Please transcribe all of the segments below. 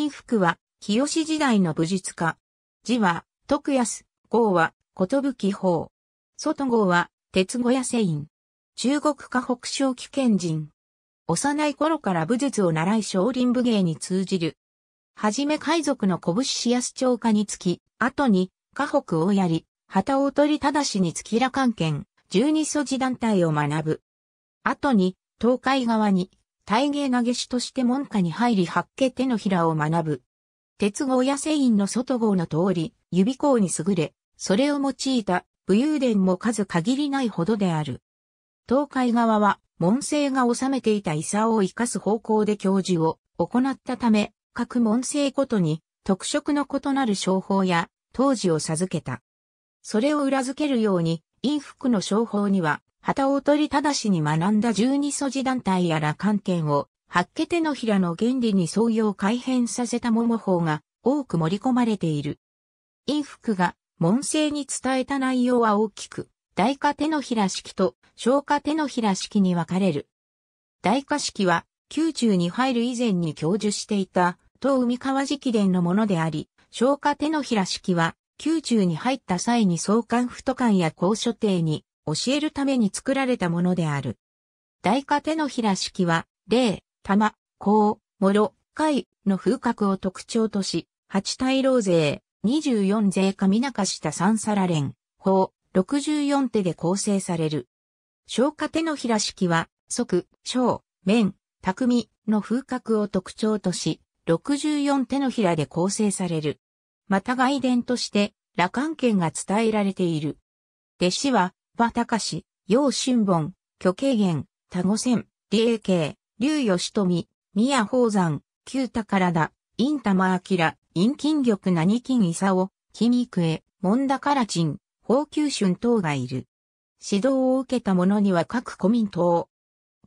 衣服は、日吉時代の武術家。字は、徳安、号は、ことぶき法。外号は、鉄小屋瀬院。中国河北省危険人。幼い頃から武術を習い少林武芸に通じる。はじめ海賊の拳し安長家につき、後に、河北をやり、旗を取りただしに月羅関係、十二素地団体を学ぶ。後に、東海側に、大芸投げ師として門下に入り八家手のひらを学ぶ。鉄号や繊維の外号の通り、指甲に優れ、それを用いた武勇伝も数限りないほどである。東海側は、門生が治めていた伊佐を生かす方向で教授を行ったため、各門生ごとに特色の異なる商法や当時を授けた。それを裏付けるように、陰服の商法には、旗を取り正に学んだ十二素字団体やら関係を、八家手のひらの原理に創業改変させた桃法が多く盛り込まれている。陰福が、門生に伝えた内容は大きく、大家手のひら式と小化手のひら式に分かれる。大家式は、宮中に入る以前に教授していた、東海川直伝のものであり、小化手のひら式は、宮中に入った際に総監府都官や高所定に教えるために作られたものである。大化手のひら式は、霊、玉、甲、諸、貝の風格を特徴とし、八大老税、十四税か皆かした三皿連、法、十四手で構成される。小化手のひら式は、即、小、面、匠の風格を特徴とし、六十四手のひらで構成される。また外伝として、羅漢剣が伝えられている。弟子は、羽隆、楊春本、巨慶元、多後千、李英慶、劉義富、宮宝山、旧宝田、陰玉明、陰金玉何金伊佐尾、金幾重、門田唐ら宝九春等がいる。指導を受けた者には各古民党。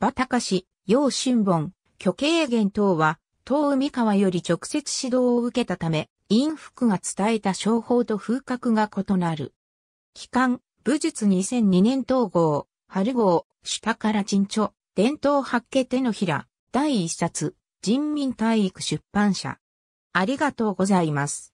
馬隆、楊春本、巨慶元等は、東海川より直接指導を受けたため、陰福が伝えた商法と風格が異なる。期間、武術2002年統合、春号、下から陳著、伝統発見手のひら、第一冊、人民体育出版社。ありがとうございます。